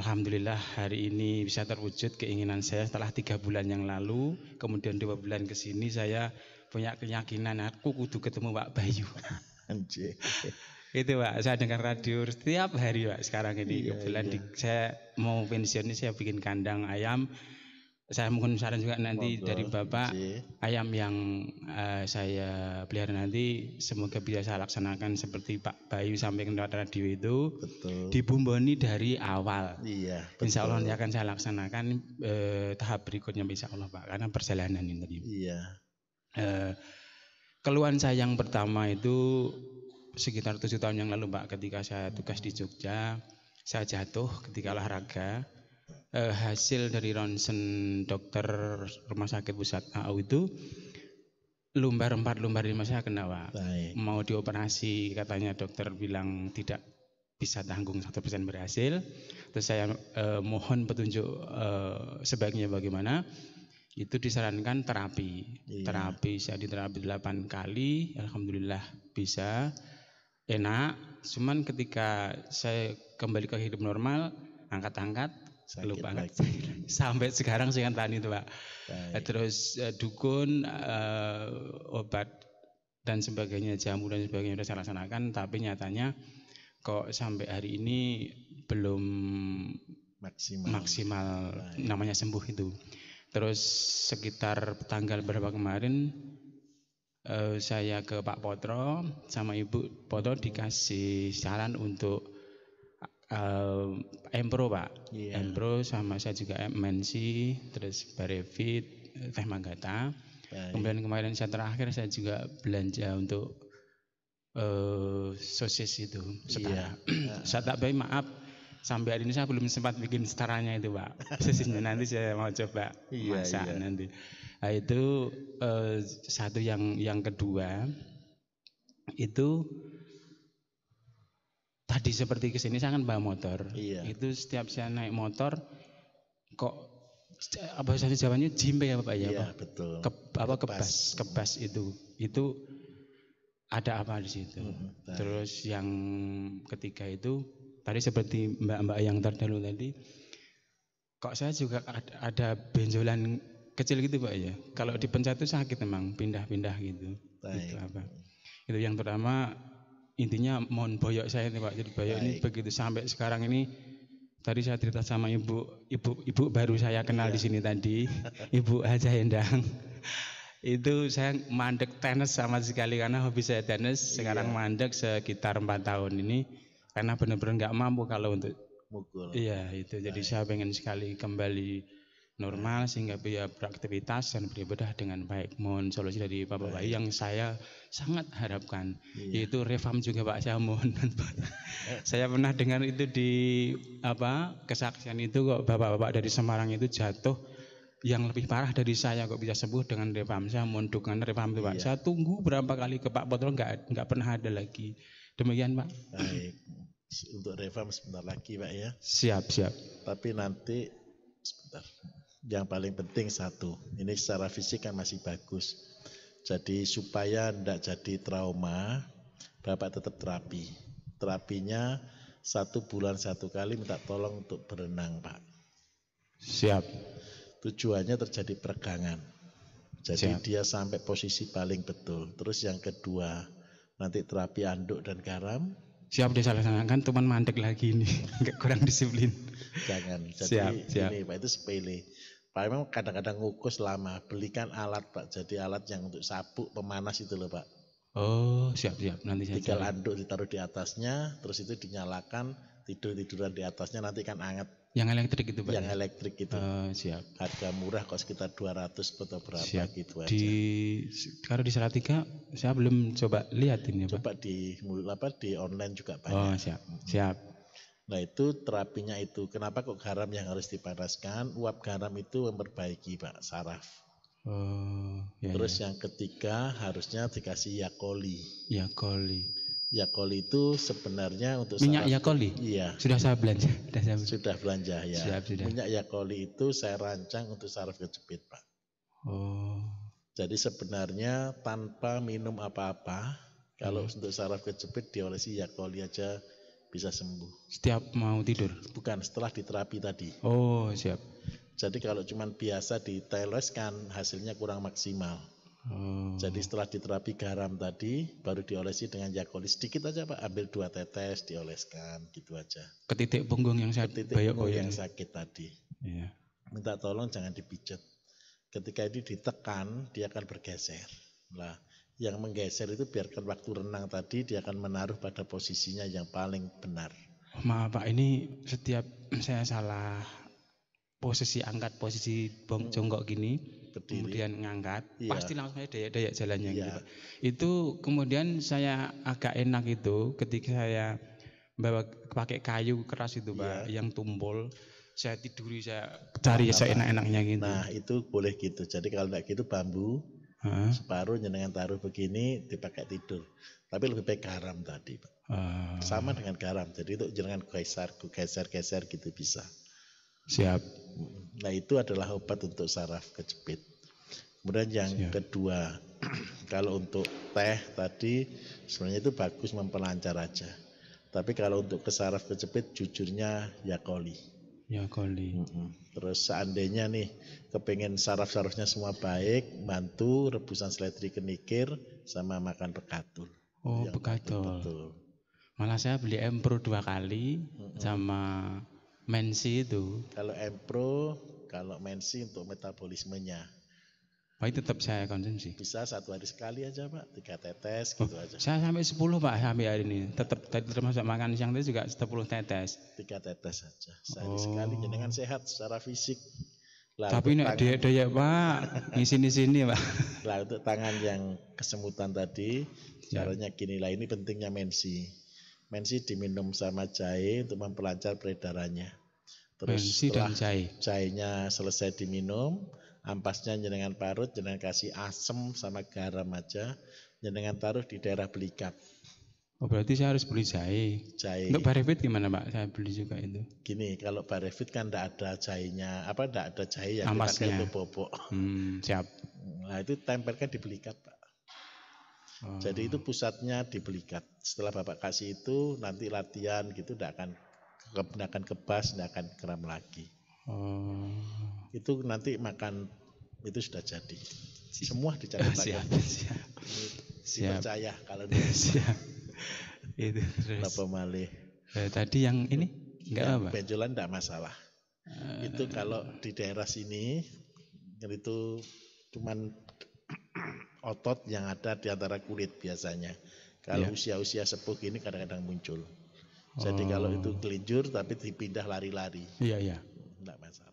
Alhamdulillah hari ini bisa terwujud keinginan saya setelah tiga bulan yang lalu kemudian dua bulan ke sini saya punya keyakinan aku kudu ketemu Pak Bayu itu Pak saya dengar radio setiap hari Pak sekarang ini iya, kebetulan iya. Di, saya mau pensiun ini saya bikin kandang ayam saya mohon saran juga nanti Mampu. dari Bapak Mampu. Iya. ayam yang uh, saya pelihara nanti semoga bisa saya laksanakan seperti Pak Bayu sampaikan lewat radio itu betul. dibumboni dari awal iya betul. Insya Allah nanti akan saya laksanakan uh, tahap berikutnya Insya Allah Pak karena perjalanan ini tadi iya uh, keluhan saya yang pertama itu sekitar tujuh tahun yang lalu Pak ketika saya tugas di Jogja saya jatuh ketika olahraga eh, hasil dari ronsen dokter rumah sakit pusat AU itu lumbar-lumbar di saya kena pak. Baik. Mau dioperasi katanya dokter bilang tidak bisa tanggung satu persen berhasil. Terus saya eh, mohon petunjuk eh, sebaiknya bagaimana. Itu disarankan terapi. Iya. Terapi saya terapi delapan kali, alhamdulillah bisa enak. Cuman ketika saya kembali ke hidup normal, angkat-angkat sakit lupa banget sampai sekarang saya kan tani itu pak Baik. Eh, terus eh, dukun uh, obat dan sebagainya jamu dan sebagainya sudah saya laksanakan tapi nyatanya kok sampai hari ini belum maksimal maksimal namanya sembuh itu terus sekitar tanggal berapa kemarin uh, saya ke Pak Potro sama Ibu Potro dikasih saran untuk uh, Empro Pak, yeah. Empro sama saya juga MNC, terus Barevit, Teh Manggata. Baik. Kemudian kemarin saya terakhir saya juga belanja untuk uh, sosis itu setara. Yeah. Iya. saya tak baik maaf sampai hari ini saya belum sempat bikin setaranya itu Pak. Sosisnya nanti saya mau coba yeah, masak yeah. nanti. Nah, itu uh, satu yang yang kedua itu tadi seperti kesini saya kan bawa motor. Iya. Itu setiap saya naik motor kok apa saya jawabannya jimpe ya bapak ya? Iya apa? betul. Ke, apa kebas. kebas itu itu ada apa di situ. Hmm, Terus yang ketiga itu tadi seperti mbak-mbak yang terdahulu tadi kok saya juga ada, ada benjolan kecil gitu pak ya. Kalau dipencet itu sakit memang pindah-pindah gitu. Baik. Itu apa? Itu yang pertama intinya mohon boyok saya nih Pak. Jadi boyok ini begitu sampai sekarang ini tadi saya cerita sama ibu ibu ibu baru saya kenal di iya. sini tadi ibu Haja Hendang itu saya mandek tenis sama sekali karena hobi saya tenis iya. sekarang mandek sekitar empat tahun ini karena benar-benar nggak mampu kalau untuk mukul iya itu Baik. jadi saya pengen sekali kembali normal sehingga bisa beraktivitas dan beribadah dengan baik. Mohon solusi dari Bapak Baik yang saya sangat harapkan iya. yaitu revam juga Pak saya mohon. Eh. saya pernah dengar itu di apa kesaksian itu kok Bapak-bapak dari Semarang itu jatuh yang lebih parah dari saya kok bisa sembuh dengan revam saya mohon dukungan revam itu Pak. Iya. Saya tunggu berapa kali ke Pak botol enggak enggak pernah ada lagi. Demikian Pak. Baik. Untuk revam sebentar lagi Pak ya. Siap, siap. Tapi nanti sebentar yang paling penting satu. Ini secara fisik kan masih bagus. Jadi supaya tidak jadi trauma, Bapak tetap terapi. Terapinya satu bulan satu kali minta tolong untuk berenang Pak. Siap. Tujuannya terjadi peregangan. Jadi Siap. dia sampai posisi paling betul. Terus yang kedua, nanti terapi anduk dan garam, siap dilaksanakan teman mandek lagi ini nggak kurang disiplin jangan jadi siap, siap. ini pak itu sepele pak memang kadang-kadang ngukus lama belikan alat pak jadi alat yang untuk sapu pemanas itu loh pak oh siap siap nanti saya tiga anduk ditaruh di atasnya terus itu dinyalakan tidur tiduran di atasnya nanti kan anget yang elektrik itu Pak? Yang elektrik itu. Uh, siap. Harga murah kok sekitar 200 atau berapa siap. gitu aja. Di kalau di Salatiga saya belum coba lihat ini Pak. Coba di apa di online juga banyak. Oh, siap. Siap. Nah, itu terapinya itu. Kenapa kok garam yang harus dipanaskan? Uap garam itu memperbaiki Pak saraf. Oh, ya, Terus ya. yang ketiga harusnya dikasih yakoli. Yakoli. Yakoli itu sebenarnya untuk minyak saraf, Yakoli. Ya? Iya. Sudah saya belanja. Sudah, saya belanja. sudah belanja ya. Siap, sudah. Minyak Yakoli itu saya rancang untuk saraf kejepit, Pak. Oh. Jadi sebenarnya tanpa minum apa-apa, kalau hmm. untuk saraf kejepit diolesi Yakoli aja bisa sembuh. Setiap mau tidur. Bukan setelah diterapi tadi. Oh, siap. Jadi kalau cuman biasa diteleskan hasilnya kurang maksimal. Hmm. Jadi setelah diterapi garam tadi, baru diolesi dengan yakoli sedikit aja pak, ambil dua tetes dioleskan gitu aja. Ke titik punggung yang sakit. titik punggung yang yang sakit tadi. Iya. Minta tolong jangan dipijat. Ketika ini ditekan, dia akan bergeser. Lah, yang menggeser itu biarkan waktu renang tadi dia akan menaruh pada posisinya yang paling benar. maaf pak, ini setiap saya salah posisi angkat posisi bong hmm. jongkok gini Berdiri. Iya. kemudian ngangkat, iya. pasti langsung saya dayak-dayak jalannya iya. gitu, Pak. Itu kemudian saya agak enak itu ketika saya bawa pakai kayu keras itu, Pak, iya. yang tumpul saya tiduri saya cari nah, saya enak-enaknya gitu. Nah, itu boleh gitu. Jadi kalau enggak gitu bambu Huh? separuh jenengan taruh begini dipakai tidur tapi lebih baik garam tadi pak uh. sama dengan garam jadi itu jangan geser geser geser gitu bisa siap Nah itu adalah obat untuk saraf kejepit. Kemudian yang Siap. kedua, kalau untuk teh tadi sebenarnya itu bagus memperlancar aja. Tapi kalau untuk ke saraf kejepit jujurnya Ya Yakoli. Mm -mm. Terus seandainya nih kepengen saraf-sarafnya semua baik, bantu rebusan seledri kenikir sama makan pekatul Oh, iya, pekatul Malah saya beli Empro dua kali mm -mm. sama Mensi itu. Kalau Empro kalau mensi untuk metabolismenya. Baik tetap saya konsumsi. Bisa satu hari sekali aja pak, tiga tetes oh, gitu oh, aja. Saya sampai sepuluh pak sampai hari ini. Tetap tadi termasuk makan siang itu juga sepuluh tetes. Tiga tetes saja. Sehari oh. sekali jenengan sehat secara fisik. Lalu Tapi ini ada ada ya pak, di sini sini pak. Lah untuk tangan yang kesemutan tadi, ya. caranya gini lah ini pentingnya mensi. Mensi diminum sama jahe untuk memperlancar peredarannya. Terus Bensi setelah dan jahe. jahenya selesai diminum, ampasnya jenengan parut, jenengan kasih asem sama garam aja, jenengan taruh di daerah belikat. Oh berarti saya harus beli jahe. Jahe. Untuk barefit gimana Pak? Saya beli juga itu. Gini, kalau barefit kan tidak ada jahenya, apa tidak ada jahe yang Amasnya. kita bobok. Hmm, siap. Nah itu tempelkan di belikat Pak. Oh. Jadi itu pusatnya di belikat. Setelah Bapak kasih itu nanti latihan gitu tidak akan tidak akan kebas, tidak akan kram lagi. Hmm. Itu nanti makan itu sudah jadi. Semua dicatat. Eh, saja. siap. percaya kalau dia. siap. itu terus. Lapa eh, tadi yang ini enggak ya, apa? Benjolan enggak masalah. Uh, itu kalau di daerah sini itu cuman otot yang ada di antara kulit biasanya. Kalau iya. usia-usia yeah. sepuh ini kadang-kadang muncul. Jadi oh. kalau itu kelinjur tapi dipindah lari-lari. Iya, iya. Enggak masalah.